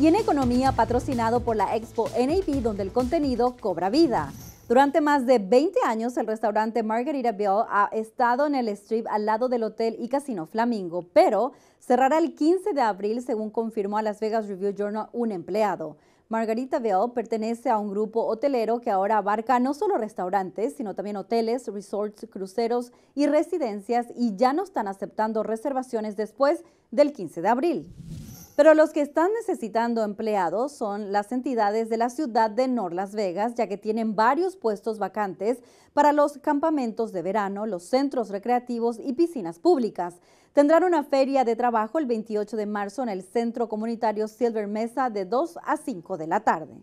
Y en economía, patrocinado por la Expo NAB, donde el contenido cobra vida. Durante más de 20 años, el restaurante Margarita Bill ha estado en el strip al lado del hotel y casino Flamingo, pero cerrará el 15 de abril, según confirmó a Las Vegas Review Journal un empleado. Margarita Bell pertenece a un grupo hotelero que ahora abarca no solo restaurantes, sino también hoteles, resorts, cruceros y residencias y ya no están aceptando reservaciones después del 15 de abril. Pero los que están necesitando empleados son las entidades de la ciudad de Nor Las Vegas, ya que tienen varios puestos vacantes para los campamentos de verano, los centros recreativos y piscinas públicas. Tendrán una feria de trabajo el 28 de marzo en el Centro Comunitario Silver Mesa de 2 a 5 de la tarde.